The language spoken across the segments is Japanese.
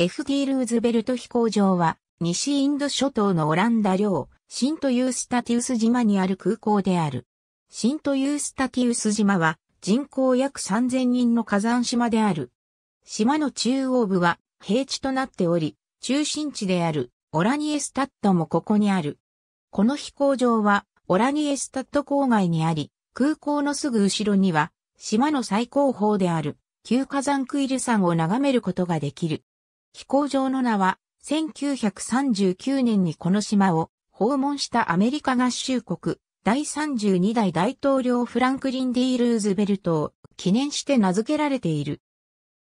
FT ルーズベルト飛行場は、西インド諸島のオランダ領、シントユースタティウス島にある空港である。シントユースタティウス島は、人口約3000人の火山島である。島の中央部は平地となっており、中心地であるオラニエスタッドもここにある。この飛行場はオラニエスタッド郊外にあり、空港のすぐ後ろには島の最高峰である旧火山クイル山を眺めることができる。飛行場の名は、1939年にこの島を訪問したアメリカ合衆国第32代大統領フランクリン・ディ・ルーズベルトを記念して名付けられている。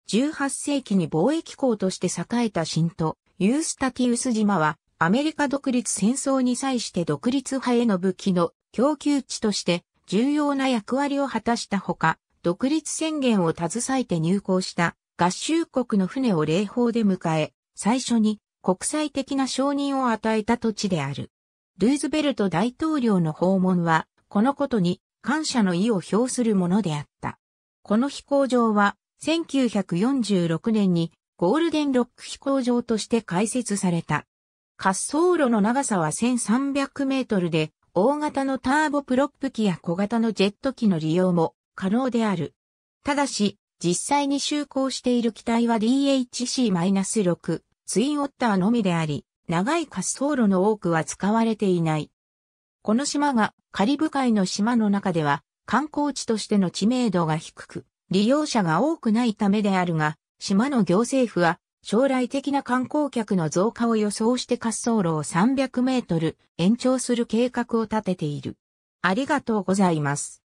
18世紀に貿易港として栄えた新都、ユースタティウス島は、アメリカ独立戦争に際して独立派への武器の供給地として重要な役割を果たしたほか、独立宣言を携えて入港した合衆国の船を礼法で迎え、最初に国際的な承認を与えた土地である。ルーズベルト大統領の訪問は、このことに感謝の意を表するものであった。この飛行場は、1946年にゴールデンロック飛行場として開設された。滑走路の長さは1300メートルで、大型のターボプロップ機や小型のジェット機の利用も可能である。ただし、実際に就航している機体は DHC-6、ツインオッターのみであり、長い滑走路の多くは使われていない。この島がカリブ海の島の中では観光地としての知名度が低く、利用者が多くないためであるが、島の行政府は将来的な観光客の増加を予想して滑走路を300メートル延長する計画を立てている。ありがとうございます。